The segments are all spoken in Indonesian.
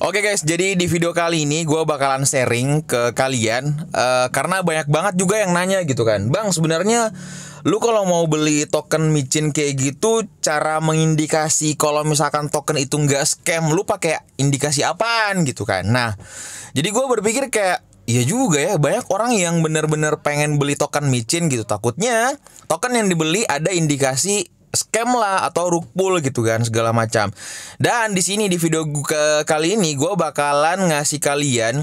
Oke guys, jadi di video kali ini gue bakalan sharing ke kalian uh, karena banyak banget juga yang nanya gitu kan, bang sebenarnya lu kalau mau beli token micin kayak gitu cara mengindikasi kalau misalkan token itu nggak scam lu pakai indikasi apaan gitu kan nah jadi gue berpikir kayak Iya juga ya, banyak orang yang benar-benar pengen beli token micin gitu. Takutnya token yang dibeli ada indikasi scam lah atau rukpul gitu kan segala macam. Dan di sini di video ke kali ini gue bakalan ngasih kalian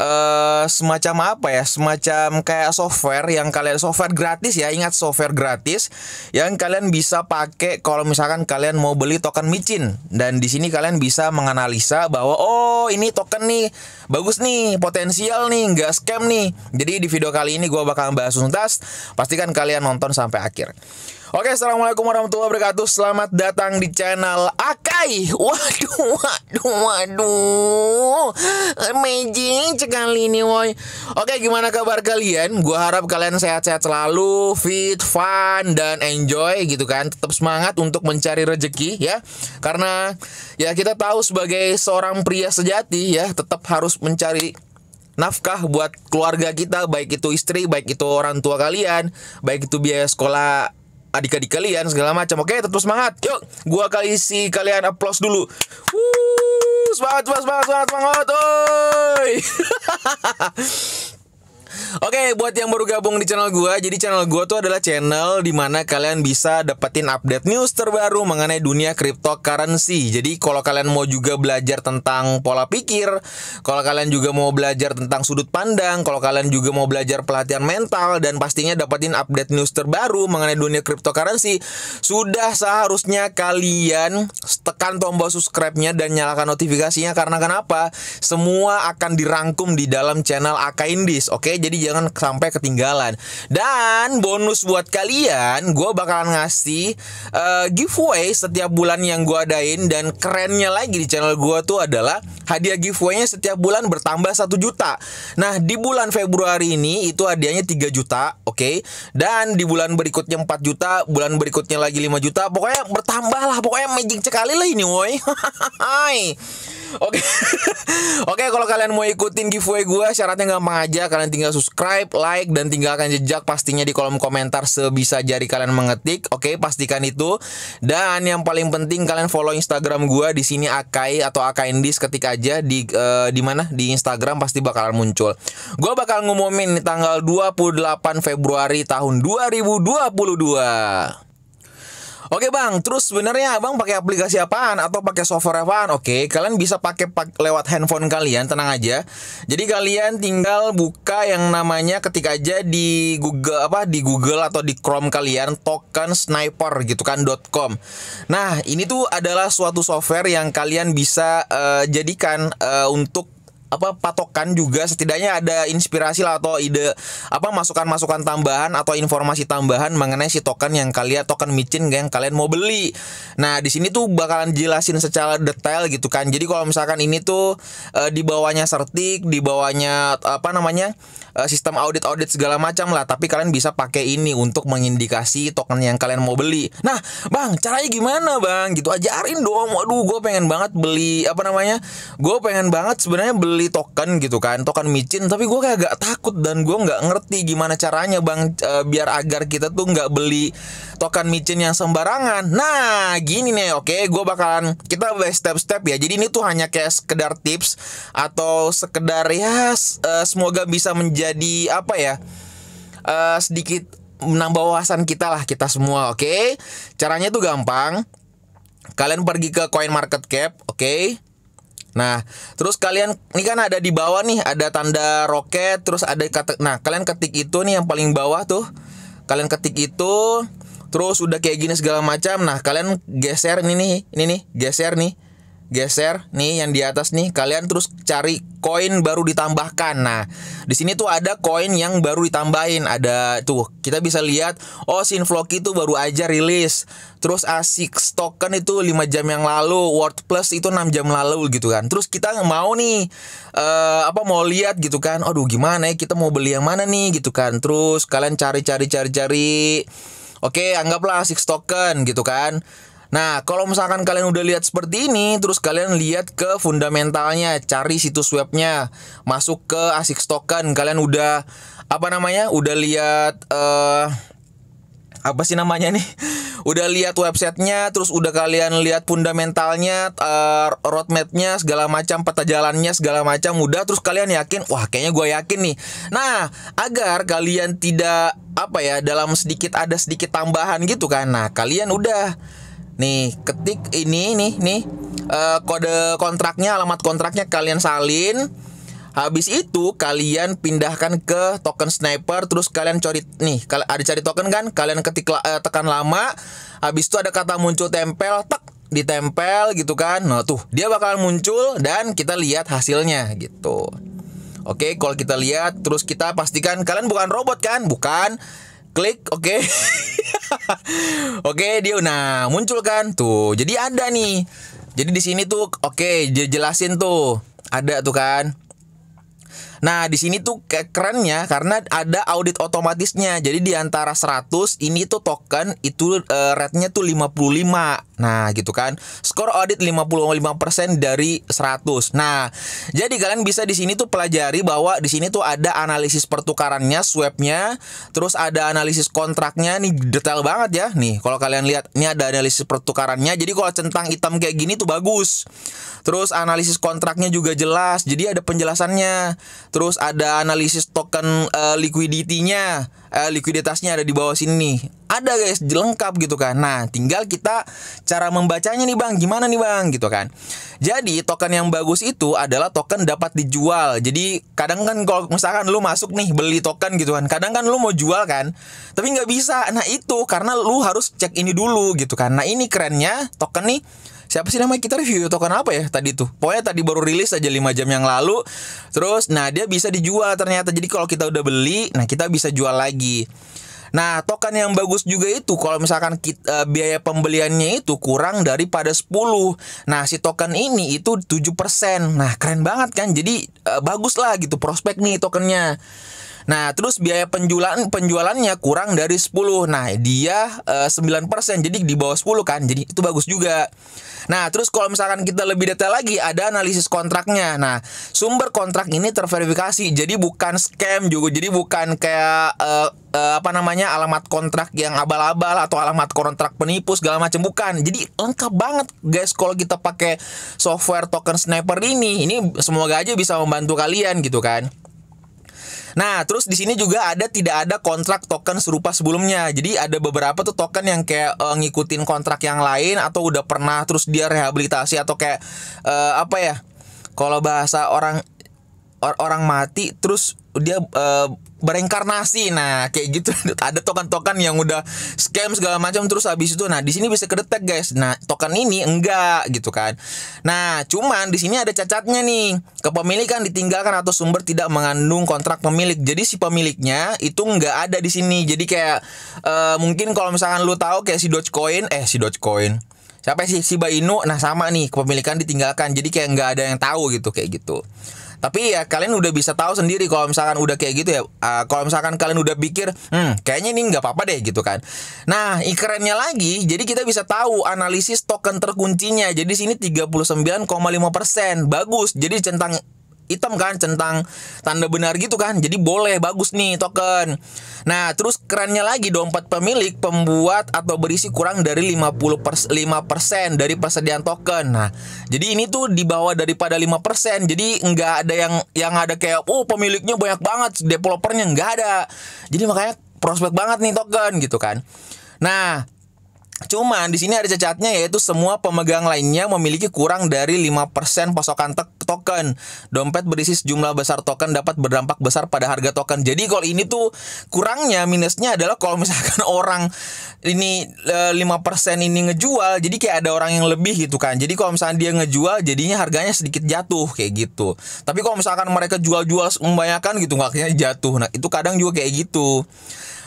uh, semacam apa ya semacam kayak software yang kalian software gratis ya ingat software gratis yang kalian bisa pakai kalau misalkan kalian mau beli token micin dan di sini kalian bisa menganalisa bahwa oh ini token nih bagus nih potensial nih nggak scam nih jadi di video kali ini gue bakal bahas tuntas pastikan kalian nonton sampai akhir Oke, assalamualaikum warahmatullahi wabarakatuh. Selamat datang di channel Akai. Waduh, waduh, waduh. Amazing sekali ini, woi. Oke, gimana kabar kalian? Gua harap kalian sehat-sehat selalu, fit, fun, dan enjoy gitu kan. Tetap semangat untuk mencari rezeki ya. Karena ya kita tahu sebagai seorang pria sejati ya, tetap harus mencari nafkah buat keluarga kita baik itu istri baik itu orang tua kalian baik itu biaya sekolah adik-adik kalian segala macam. Oke, tetap semangat. Yuk, gua kali isi kalian applause dulu. Wuh, semangat, semangat, semangat, semangat, semangat. Oke, okay, buat yang baru gabung di channel gua, jadi channel gua tuh adalah channel dimana kalian bisa dapetin update news terbaru mengenai dunia cryptocurrency. Jadi kalau kalian mau juga belajar tentang pola pikir, kalau kalian juga mau belajar tentang sudut pandang, kalau kalian juga mau belajar pelatihan mental dan pastinya dapetin update news terbaru mengenai dunia cryptocurrency, sudah seharusnya kalian tekan tombol subscribe-nya dan nyalakan notifikasinya karena kenapa? Semua akan dirangkum di dalam channel Indis. oke? Okay? jadi jangan sampai ketinggalan. Dan bonus buat kalian, gue bakalan ngasih uh, giveaway setiap bulan yang gue adain dan kerennya lagi di channel gue tuh adalah hadiah giveaway-nya setiap bulan bertambah 1 juta. Nah, di bulan Februari ini itu hadiahnya 3 juta, oke? Okay? Dan di bulan berikutnya 4 juta, bulan berikutnya lagi 5 juta. Pokoknya bertambah lah, pokoknya magic sekali lah ini, woi. Oke. Oke, kalau kalian mau ikutin giveaway gue syaratnya gampang aja. Kalian tinggal subscribe, like dan tinggalkan jejak pastinya di kolom komentar sebisa jari kalian mengetik. Oke, pastikan itu. Dan yang paling penting kalian follow Instagram gue di sini Akai atau Akaindis ketik aja di uh, di mana? Di Instagram pasti bakalan muncul. Gue bakal ngumumin tanggal 28 Februari tahun 2022. Oke bang, terus sebenarnya abang pakai aplikasi apaan atau pakai software apaan? Oke, kalian bisa pakai pak lewat handphone kalian, tenang aja. Jadi kalian tinggal buka yang namanya ketik aja di Google apa di Google atau di Chrome kalian token sniper gitu kan .com. Nah, ini tuh adalah suatu software yang kalian bisa uh, jadikan uh, untuk apa patokan juga setidaknya ada inspirasi lah atau ide apa masukan-masukan tambahan atau informasi tambahan mengenai si token yang kalian token micin yang kalian mau beli. Nah, di sini tuh bakalan jelasin secara detail gitu kan. Jadi kalau misalkan ini tuh e, di bawahnya sertik, di bawahnya apa namanya? E, sistem audit-audit segala macam lah, tapi kalian bisa pakai ini untuk mengindikasi token yang kalian mau beli. Nah, Bang, caranya gimana, Bang? Gitu ajarin dong. Waduh, gue pengen banget beli apa namanya? Gue pengen banget sebenarnya beli beli token gitu kan token micin tapi gue kayak agak takut dan gue nggak ngerti gimana caranya bang e, biar agar kita tuh nggak beli token micin yang sembarangan nah gini nih oke okay? gue bakalan kita step step ya jadi ini tuh hanya kayak sekedar tips atau sekedar ya e, semoga bisa menjadi apa ya e, sedikit menambah wawasan kita lah kita semua oke okay? caranya tuh gampang kalian pergi ke coin market cap oke okay? Nah, terus kalian ini kan ada di bawah nih ada tanda roket, terus ada kata nah kalian ketik itu nih yang paling bawah tuh. Kalian ketik itu terus udah kayak gini segala macam. Nah, kalian geser ini nih, ini nih, geser nih geser nih yang di atas nih kalian terus cari koin baru ditambahkan nah di sini tuh ada koin yang baru ditambahin ada tuh kita bisa lihat oh vlog itu baru aja rilis terus asik token itu 5 jam yang lalu word plus itu 6 jam lalu gitu kan terus kita mau nih uh, apa mau lihat gitu kan aduh gimana ya kita mau beli yang mana nih gitu kan terus kalian cari cari cari cari oke anggaplah asik token gitu kan Nah, kalau misalkan kalian udah lihat seperti ini, terus kalian lihat ke fundamentalnya, cari situs webnya, masuk ke asik token, kalian udah apa namanya? Udah lihat uh, apa sih namanya nih? udah lihat websitenya, terus udah kalian lihat fundamentalnya, uh, roadmapnya, segala macam, peta jalannya, segala macam, udah terus kalian yakin, wah kayaknya gue yakin nih. Nah, agar kalian tidak apa ya dalam sedikit ada sedikit tambahan gitu kan, nah kalian udah Nih, ketik ini nih nih uh, kode kontraknya, alamat kontraknya kalian salin. Habis itu kalian pindahkan ke token sniper terus kalian cari nih kalau ada cari token kan kalian ketik uh, tekan lama habis itu ada kata muncul tempel tek ditempel gitu kan. Nah tuh dia bakalan muncul dan kita lihat hasilnya gitu. Oke, kalau kita lihat terus kita pastikan kalian bukan robot kan? Bukan klik oke okay. oke okay, dia nah muncul kan tuh jadi ada nih jadi di sini tuh oke okay, jelasin tuh ada tuh kan Nah, di sini tuh kerennya karena ada audit otomatisnya. Jadi di antara 100 ini tuh token itu uh, rate-nya tuh 55. Nah, gitu kan. Skor audit 55% dari 100. Nah, jadi kalian bisa di sini tuh pelajari bahwa di sini tuh ada analisis pertukarannya, swapnya, terus ada analisis kontraknya nih detail banget ya. Nih, kalau kalian lihat ini ada analisis pertukarannya. Jadi kalau centang hitam kayak gini tuh bagus. Terus analisis kontraknya juga jelas. Jadi ada penjelasannya. Terus ada analisis token uh, liquidity-nya. Uh, likuiditasnya ada di bawah sini Ada guys, lengkap gitu kan. Nah, tinggal kita cara membacanya nih Bang. Gimana nih Bang gitu kan. Jadi token yang bagus itu adalah token dapat dijual. Jadi kadang kan kalau misalkan lu masuk nih beli token gitu kan. Kadang kan lu mau jual kan, tapi nggak bisa. Nah, itu karena lu harus cek ini dulu gitu kan. Nah, ini kerennya token nih siapa sih namanya kita review token apa ya tadi tuh pokoknya tadi baru rilis aja 5 jam yang lalu terus nah dia bisa dijual ternyata jadi kalau kita udah beli nah kita bisa jual lagi Nah, token yang bagus juga itu kalau misalkan kita, eh, biaya pembeliannya itu kurang daripada 10. Nah, si token ini itu 7%. Nah, keren banget kan? Jadi eh, bagus lah gitu prospek nih tokennya. Nah, terus biaya penjualan penjualannya kurang dari 10. Nah, dia e, eh, 9%. Jadi di bawah 10 kan. Jadi itu bagus juga. Nah, terus kalau misalkan kita lebih detail lagi ada analisis kontraknya. Nah, sumber kontrak ini terverifikasi. Jadi bukan scam juga. Jadi bukan kayak uh, uh, apa namanya? alamat kontrak yang abal-abal atau alamat kontrak penipu segala macam bukan. Jadi lengkap banget guys kalau kita pakai software token sniper ini. Ini semoga aja bisa membantu kalian gitu kan. Nah, terus di sini juga ada tidak ada kontrak token serupa sebelumnya. Jadi ada beberapa tuh token yang kayak uh, ngikutin kontrak yang lain atau udah pernah terus dia rehabilitasi atau kayak uh, apa ya? Kalau bahasa orang or orang mati terus dia uh, eh, berengkarnasi nah kayak gitu ada token-token yang udah scam segala macam terus habis itu nah di sini bisa kedetek guys nah token ini enggak gitu kan nah cuman di sini ada cacatnya nih kepemilikan kan ditinggalkan atau sumber tidak mengandung kontrak pemilik jadi si pemiliknya itu enggak ada di sini jadi kayak uh, mungkin kalau misalkan lu tahu kayak si Dogecoin eh si Dogecoin siapa sih si Inu nah sama nih kepemilikan ditinggalkan jadi kayak nggak ada yang tahu gitu kayak gitu tapi ya kalian udah bisa tahu sendiri kalau misalkan udah kayak gitu ya. Uh, kalau misalkan kalian udah pikir, hmm, kayaknya ini nggak apa-apa deh gitu kan. Nah, ikerennya lagi, jadi kita bisa tahu analisis token terkuncinya. Jadi sini 39,5 persen, bagus. Jadi centang hitam kan centang tanda benar gitu kan jadi boleh bagus nih token nah terus kerennya lagi dompet pemilik pembuat atau berisi kurang dari 50 pers 5% dari persediaan token nah jadi ini tuh dibawa bawah daripada 5% jadi nggak ada yang yang ada kayak oh pemiliknya banyak banget developernya nggak ada jadi makanya prospek banget nih token gitu kan nah Cuman di sini ada cacatnya yaitu semua pemegang lainnya memiliki kurang dari 5% pasokan token. Dompet berisi sejumlah besar token dapat berdampak besar pada harga token. Jadi kalau ini tuh kurangnya minusnya adalah kalau misalkan orang ini e, eh, 5% ini ngejual jadi kayak ada orang yang lebih gitu kan. Jadi kalau misalkan dia ngejual jadinya harganya sedikit jatuh kayak gitu. Tapi kalau misalkan mereka jual-jual membayangkan gitu nggak jatuh. Nah, itu kadang juga kayak gitu.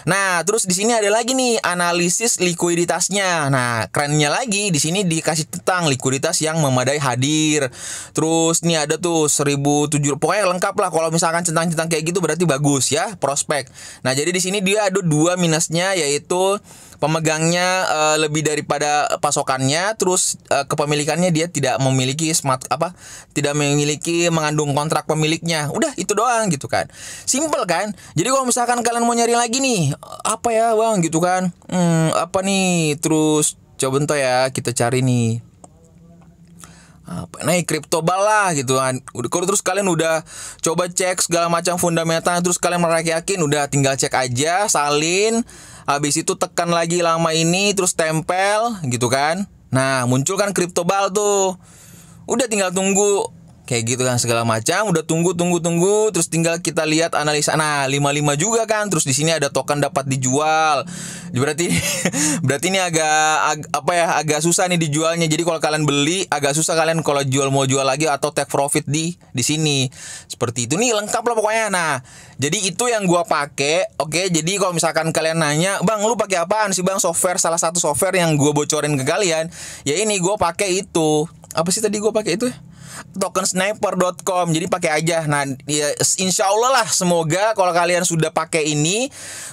Nah, terus di sini ada lagi nih analisis likuiditasnya. Nah, kerennya lagi di sini dikasih tentang likuiditas yang memadai hadir. Terus nih ada tuh 1007 pokoknya lengkap lah kalau misalkan centang-centang kayak gitu berarti bagus ya prospek. Nah, jadi di sini dia ada dua minusnya yaitu pemegangnya uh, lebih daripada pasokannya terus uh, kepemilikannya dia tidak memiliki smart apa tidak memiliki mengandung kontrak pemiliknya udah itu doang gitu kan simple kan jadi kalau misalkan kalian mau nyari lagi nih apa ya bang gitu kan hmm, apa nih terus coba bentar ya kita cari nih apa naik kripto lah gitu kan udah terus kalian udah coba cek segala macam fundamental terus kalian merasa yakin udah tinggal cek aja salin Habis itu tekan lagi lama ini terus tempel gitu kan. Nah, muncul kan kriptobal tuh. Udah tinggal tunggu kayak gitu kan segala macam udah tunggu tunggu tunggu terus tinggal kita lihat analisa nah 55 juga kan terus di sini ada token dapat dijual berarti berarti ini agak ag, apa ya agak susah nih dijualnya jadi kalau kalian beli agak susah kalian kalau jual mau jual lagi atau take profit di di sini seperti itu nih lengkap lah pokoknya nah jadi itu yang gua pakai oke jadi kalau misalkan kalian nanya bang lu pakai apaan sih bang software salah satu software yang gua bocorin ke kalian ya ini gua pakai itu apa sih tadi gua pakai itu ya? tokensniper.com jadi pakai aja nah ya, insya Allah lah semoga kalau kalian sudah pakai ini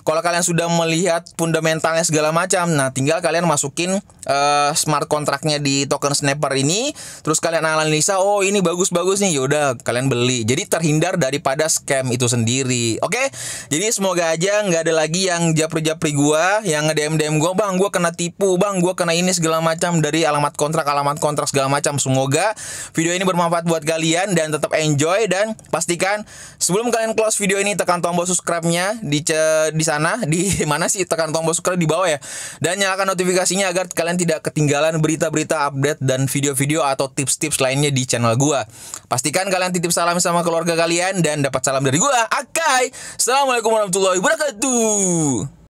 kalau kalian sudah melihat fundamentalnya segala macam nah tinggal kalian masukin uh, smart kontraknya di token sniper ini terus kalian analisa oh ini bagus-bagus nih yaudah kalian beli jadi terhindar daripada scam itu sendiri oke okay? jadi semoga aja nggak ada lagi yang japri-japri gua yang nge-DM DM gua bang gua kena tipu bang gua kena ini segala macam dari alamat kontrak alamat kontrak segala macam semoga video ini bermanfaat buat kalian dan tetap enjoy dan pastikan sebelum kalian close video ini tekan tombol subscribe-nya di di sana di mana sih tekan tombol subscribe di bawah ya. Dan nyalakan notifikasinya agar kalian tidak ketinggalan berita-berita update dan video-video atau tips-tips lainnya di channel gua. Pastikan kalian titip salam sama keluarga kalian dan dapat salam dari gua. Akai. Assalamualaikum warahmatullahi wabarakatuh.